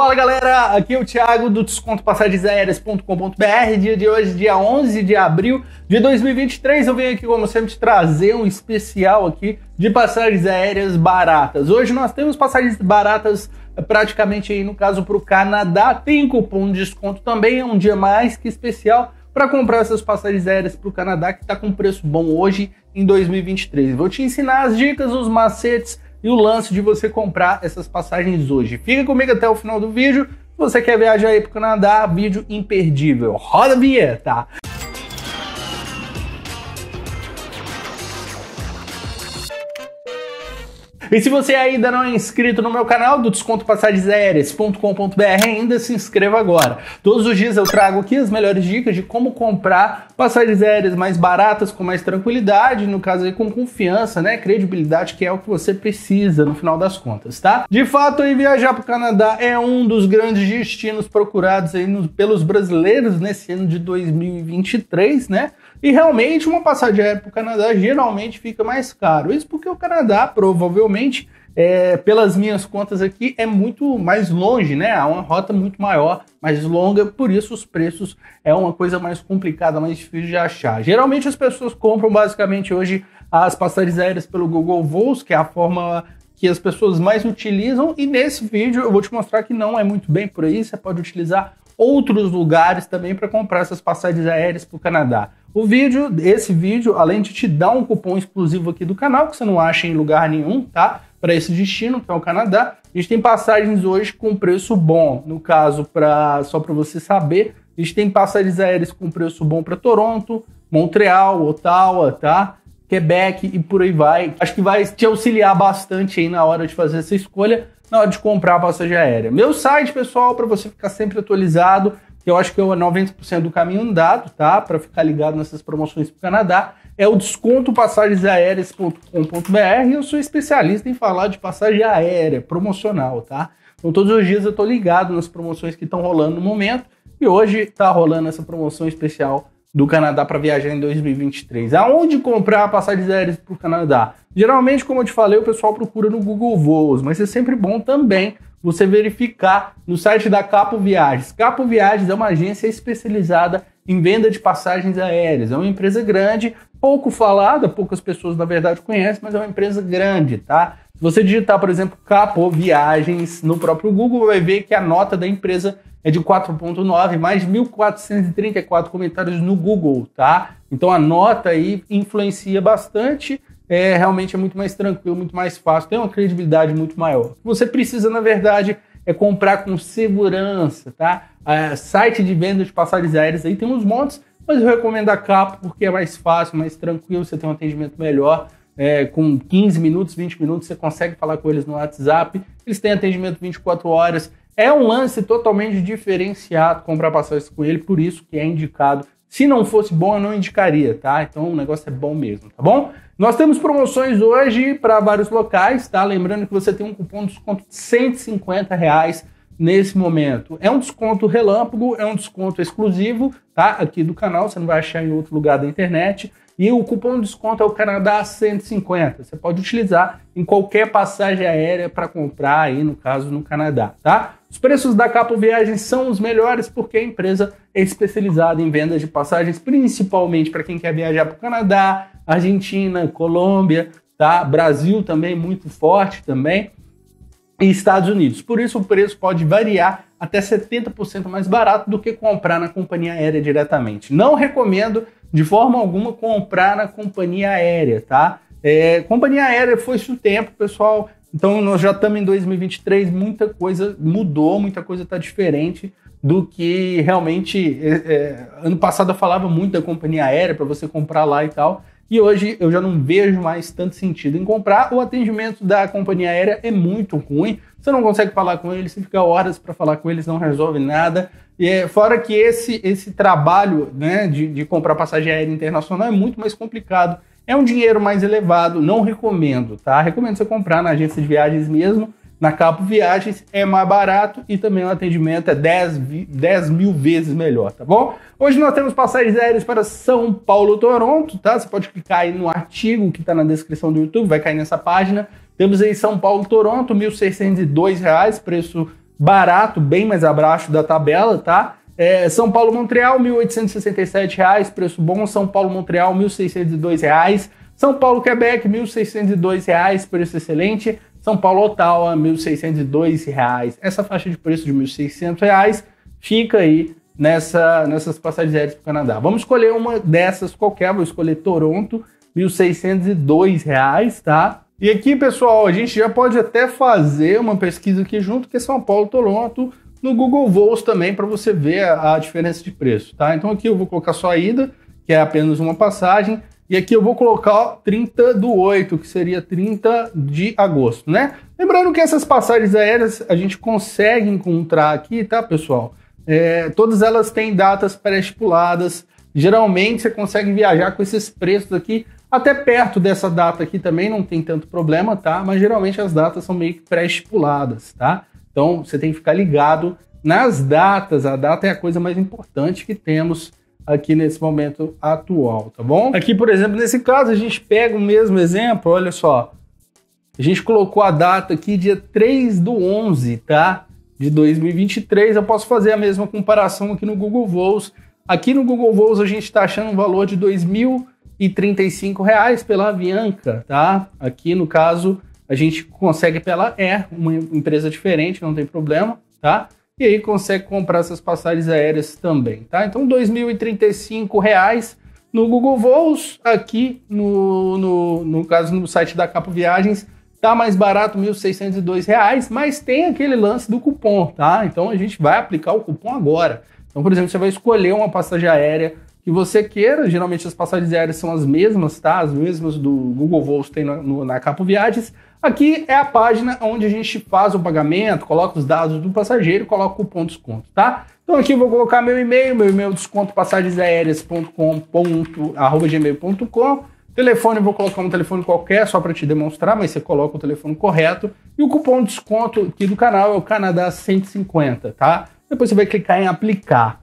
Fala galera, aqui é o Thiago do descontopassagensaéreas.com.br. Dia de hoje, dia 11 de abril de 2023, eu venho aqui como sempre trazer um especial aqui de passagens aéreas baratas. Hoje nós temos passagens baratas praticamente aí no caso para o Canadá, tem cupom de desconto também, é um dia mais que especial para comprar essas passagens aéreas para o Canadá que está com preço bom hoje em 2023. Vou te ensinar as dicas, os macetes e o lance de você comprar essas passagens hoje. Fica comigo até o final do vídeo. Se você quer viajar aí para o Canadá, vídeo imperdível. Roda a vinheta! E se você ainda não é inscrito no meu canal do Aéreas.com.br, ainda se inscreva agora. Todos os dias eu trago aqui as melhores dicas de como comprar passagens aéreas mais baratas, com mais tranquilidade, no caso aí com confiança, né? Credibilidade, que é o que você precisa no final das contas, tá? De fato, aí viajar para o Canadá é um dos grandes destinos procurados aí nos, pelos brasileiros nesse ano de 2023, né? E realmente uma passagem aérea para o Canadá geralmente fica mais caro. Isso porque o Canadá provavelmente, é, pelas minhas contas aqui, é muito mais longe, né? Há uma rota muito maior, mais longa, por isso os preços é uma coisa mais complicada, mais difícil de achar. Geralmente as pessoas compram basicamente hoje as passagens aéreas pelo Google Voos, que é a forma que as pessoas mais utilizam. E nesse vídeo eu vou te mostrar que não é muito bem por aí. Você pode utilizar outros lugares também para comprar essas passagens aéreas para o Canadá. O vídeo, esse vídeo, além de te dar um cupom exclusivo aqui do canal, que você não acha em lugar nenhum, tá? Para esse destino, que é o Canadá, a gente tem passagens hoje com preço bom. No caso, pra, só para você saber, a gente tem passagens aéreas com preço bom para Toronto, Montreal, Ottawa, tá? Quebec e por aí vai. Acho que vai te auxiliar bastante aí na hora de fazer essa escolha, na hora de comprar a passagem aérea. Meu site, pessoal, para você ficar sempre atualizado, eu acho que é 90% do caminho andado, tá? Para ficar ligado nessas promoções para o Canadá. É o desconto passagensaéreas.com.br. Eu sou especialista em falar de passagem aérea, promocional, tá? Então todos os dias eu tô ligado nas promoções que estão rolando no momento. E hoje tá rolando essa promoção especial do Canadá para viajar em 2023. Aonde comprar passagens aéreas para o Canadá? Geralmente, como eu te falei, o pessoal procura no Google Voos, mas é sempre bom também você verificar no site da Capo Viagens. Capo Viagens é uma agência especializada em venda de passagens aéreas. É uma empresa grande, pouco falada, poucas pessoas na verdade conhecem, mas é uma empresa grande, tá? Se você digitar, por exemplo, Capo Viagens no próprio Google, vai ver que a nota da empresa é de 4.9, mais 1.434 comentários no Google, tá? Então a nota aí influencia bastante é, realmente é muito mais tranquilo, muito mais fácil, tem uma credibilidade muito maior. Você precisa, na verdade, é comprar com segurança, tá? É, site de venda de passagens aéreas aí tem uns montes, mas eu recomendo a Capo porque é mais fácil, mais tranquilo, você tem um atendimento melhor. É, com 15 minutos, 20 minutos, você consegue falar com eles no WhatsApp. Eles têm atendimento 24 horas. É um lance totalmente diferenciado comprar passagens com ele, por isso que é indicado se não fosse bom, eu não indicaria, tá? Então o negócio é bom mesmo, tá bom? Nós temos promoções hoje para vários locais, tá? Lembrando que você tem um cupom de desconto de 150 reais nesse momento. É um desconto relâmpago, é um desconto exclusivo, tá? Aqui do canal, você não vai achar em outro lugar da internet. E o cupom de desconto é o Canadá 150. Você pode utilizar em qualquer passagem aérea para comprar aí, no caso, no Canadá, tá? Os preços da Capo Viagens são os melhores porque a empresa é especializada em vendas de passagens, principalmente para quem quer viajar para o Canadá, Argentina, Colômbia, tá? Brasil também muito forte também e Estados Unidos. Por isso o preço pode variar até 70% mais barato do que comprar na companhia aérea diretamente. Não recomendo de forma alguma comprar na companhia aérea, tá? É, companhia aérea foi o tempo, pessoal. Então, nós já estamos em 2023, muita coisa mudou, muita coisa está diferente do que realmente. É, é, ano passado eu falava muito da companhia aérea para você comprar lá e tal. E hoje eu já não vejo mais tanto sentido em comprar. O atendimento da companhia aérea é muito ruim. Você não consegue falar com eles, você fica horas para falar com eles, não resolve nada. E é, fora que esse, esse trabalho né, de, de comprar passagem aérea internacional é muito mais complicado. É um dinheiro mais elevado, não recomendo, tá? Recomendo você comprar na agência de viagens mesmo, na Capo Viagens, é mais barato e também o atendimento é 10, 10 mil vezes melhor, tá bom? Hoje nós temos passagens aéreas para São Paulo, Toronto, tá? Você pode clicar aí no artigo que está na descrição do YouTube, vai cair nessa página. Temos aí São Paulo Toronto, R$ 1.602, preço barato, bem mais abaixo da tabela, tá? É, São Paulo Montreal, R$ 1.867, preço bom. São Paulo Montreal, R$ 1.602. São Paulo Quebec, R$ 1.602, preço excelente. São Paulo Ottawa, R$ 1.602. Essa faixa de preço de R$ 1.600 fica aí nessa, nessas passagens aéreas para o Canadá. Vamos escolher uma dessas qualquer, vou escolher Toronto, R$ 1.602, tá? E aqui, pessoal, a gente já pode até fazer uma pesquisa aqui junto, que é São Paulo Toronto, no Google Voos também, para você ver a, a, diferença de preço, tá? Então aqui eu vou colocar só a ida, que é apenas uma passagem, e aqui eu vou colocar 30 do 8, que seria 30 de agosto, né? Lembrando que essas passagens aéreas a gente consegue encontrar aqui, tá, pessoal? É, todas elas têm datas pré-estipuladas, Geralmente você consegue viajar com esses preços aqui até perto dessa data aqui também não tem tanto problema, tá? Mas geralmente as datas são meio que pré-estipuladas, tá? Então você tem que ficar ligado nas datas. A data é a coisa mais importante que temos aqui nesse momento atual, tá bom? Aqui, por exemplo, nesse caso, a gente pega o mesmo exemplo, olha só. A gente colocou a data aqui, dia 3 do 11, tá? De 2023. Eu posso fazer a mesma comparação aqui no Google Voos. Aqui no Google Voos a gente está achando um valor de 2000 reais pela Avianca, tá? Aqui no caso a gente consegue pela Air, uma empresa diferente, não tem problema, tá? E aí consegue comprar essas passagens aéreas também, tá? Então R$ reais no Google Voos, aqui no, no, no caso no site da Capo Viagens, tá mais barato, R$ 1.602, mas tem aquele lance do cupom, tá? Então a gente vai aplicar o cupom agora. Então, por exemplo, você vai escolher uma passagem aérea que você queira. Geralmente as passagens aéreas são as mesmas, tá? As mesmas do Google Voos tem na, no, na Capo Viagens. Aqui é a página onde a gente faz o pagamento, coloca os dados do passageiro, coloca o cupom desconto, tá? Então aqui eu vou colocar meu e-mail, meu e-mail desconto passagensaéreas.com.gmail.com Telefone, eu vou colocar um telefone qualquer só para te demonstrar, mas você coloca o telefone correto. E o cupom desconto aqui do canal é o Canadá 150, tá? Depois você vai clicar em aplicar.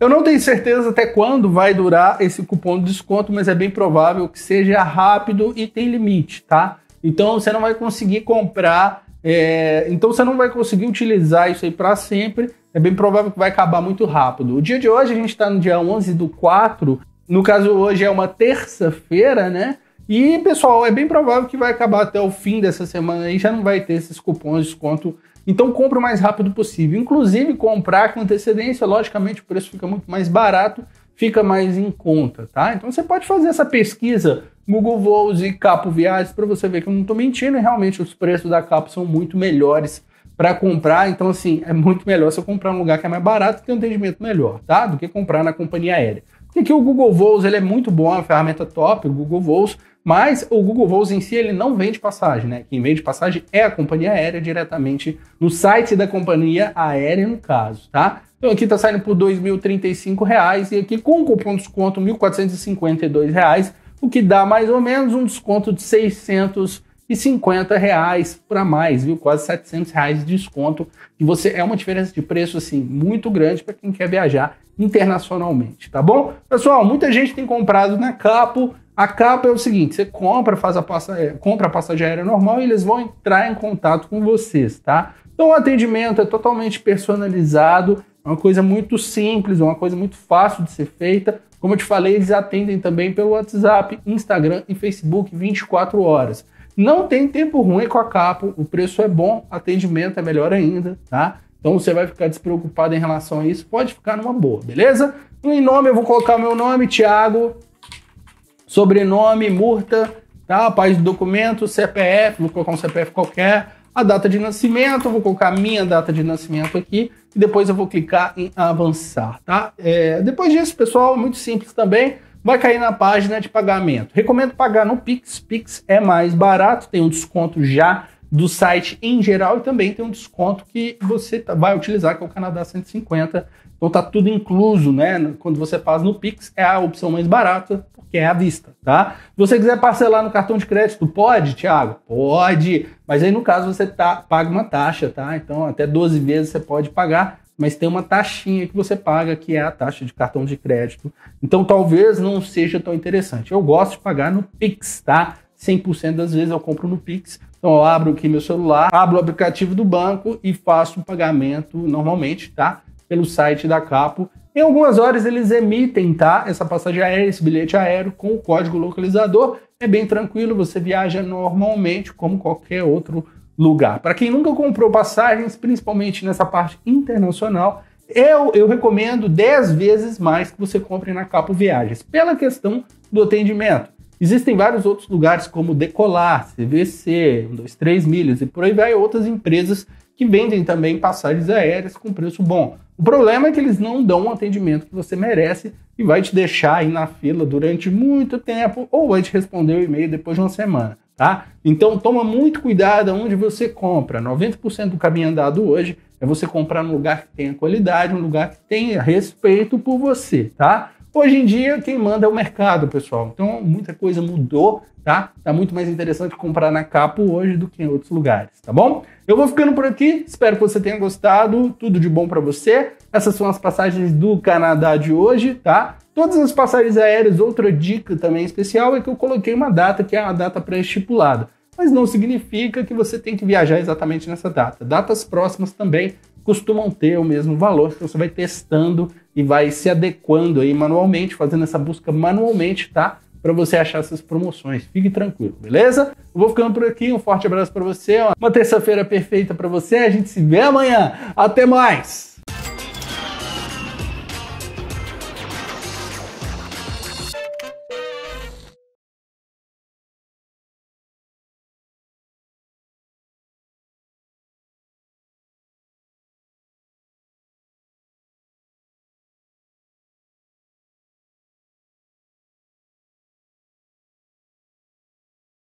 Eu não tenho certeza até quando vai durar esse cupom de desconto, mas é bem provável que seja rápido e tem limite, tá? Então você não vai conseguir comprar, é... então você não vai conseguir utilizar isso aí para sempre. É bem provável que vai acabar muito rápido. O dia de hoje, a gente está no dia 11 do 4, no caso hoje é uma terça-feira, né? E pessoal, é bem provável que vai acabar até o fim dessa semana aí, já não vai ter esses cupons de desconto então compre o mais rápido possível. Inclusive, comprar com antecedência, logicamente o preço fica muito mais barato, fica mais em conta, tá? Então você pode fazer essa pesquisa Google Voos e Capo Viagens para você ver que eu não estou mentindo realmente os preços da Capo são muito melhores para comprar. Então, assim, é muito melhor você comprar um lugar que é mais barato e tem um atendimento melhor, tá? Do que comprar na companhia aérea. Porque aqui o Google Voos ele é muito bom, é uma ferramenta top, o Google Voos, mas o Google Voos em si, ele não vende passagem, né? Quem vende passagem é a companhia aérea diretamente no site da companhia aérea, no caso, tá? Então aqui tá saindo por R$ 2.035 e aqui com o cupom de desconto R$ 1.452, o que dá mais ou menos um desconto de R$ 600 e 50 reais para mais, viu? Quase 700 reais de desconto. E você é uma diferença de preço assim muito grande para quem quer viajar internacionalmente, tá bom? Pessoal, muita gente tem comprado na né? Capo a capa é o seguinte: você compra, faz a passagem, é, compra a passagem aérea normal e eles vão entrar em contato com vocês, tá? Então o atendimento é totalmente personalizado, é uma coisa muito simples, é uma coisa muito fácil de ser feita. Como eu te falei, eles atendem também pelo WhatsApp, Instagram e Facebook 24 horas. Não tem tempo ruim com a Capo, o preço é bom, atendimento é melhor ainda, tá? Então você vai ficar despreocupado em relação a isso, pode ficar numa boa, beleza? Em nome, eu vou colocar meu nome, Thiago sobrenome, murta, tá? País do documento, CPF, vou colocar um CPF qualquer, a data de nascimento, vou colocar a minha data de nascimento aqui e depois eu vou clicar em avançar, tá? É, depois disso, pessoal, muito simples também, vai cair na página de pagamento. Recomendo pagar no Pix, Pix é mais barato, tem um desconto já do site em geral e também tem um desconto que você tá, vai utilizar, que é o Canadá 150. Então tá tudo incluso, né? Quando você faz no Pix, é a opção mais barata, que é à vista, tá? Se você quiser parcelar no cartão de crédito, pode, Thiago? Pode, mas aí no caso você tá, paga uma taxa, tá? Então até 12 vezes você pode pagar, mas tem uma taxinha que você paga, que é a taxa de cartão de crédito. Então talvez não seja tão interessante. Eu gosto de pagar no Pix, tá? 100% das vezes eu compro no Pix. Então eu abro aqui meu celular, abro o aplicativo do banco e faço o um pagamento normalmente, tá? Pelo site da Capo. Em algumas horas eles emitem, tá? Essa passagem aérea, esse bilhete aéreo com o código localizador. É bem tranquilo, você viaja normalmente como qualquer outro lugar. Para quem nunca comprou passagens, principalmente nessa parte internacional, eu, eu recomendo 10 vezes mais que você compre na Capo Viagens, pela questão do atendimento. Existem vários outros lugares como Decolar, CVC, 123 Milhas e por aí vai outras empresas que vendem também passagens aéreas com preço bom. O problema é que eles não dão o atendimento que você merece e vai te deixar aí na fila durante muito tempo ou vai te responder o e-mail depois de uma semana, tá? Então toma muito cuidado onde você compra. 90% do caminho andado hoje é você comprar num lugar que tenha qualidade, um lugar que tenha respeito por você, tá? Hoje em dia, quem manda é o mercado, pessoal. Então, muita coisa mudou, tá? Tá muito mais interessante comprar na Capo hoje do que em outros lugares, tá bom? Eu vou ficando por aqui. Espero que você tenha gostado. Tudo de bom para você. Essas são as passagens do Canadá de hoje, tá? Todas as passagens aéreas, outra dica também especial é que eu coloquei uma data que é a data pré-estipulada. Mas não significa que você tem que viajar exatamente nessa data. Datas próximas também costumam ter o mesmo valor. Então você vai testando e vai se adequando aí manualmente, fazendo essa busca manualmente, tá? Para você achar essas promoções. Fique tranquilo, beleza? Eu vou ficando por aqui. Um forte abraço para você. Ó. Uma terça-feira perfeita para você. A gente se vê amanhã. Até mais!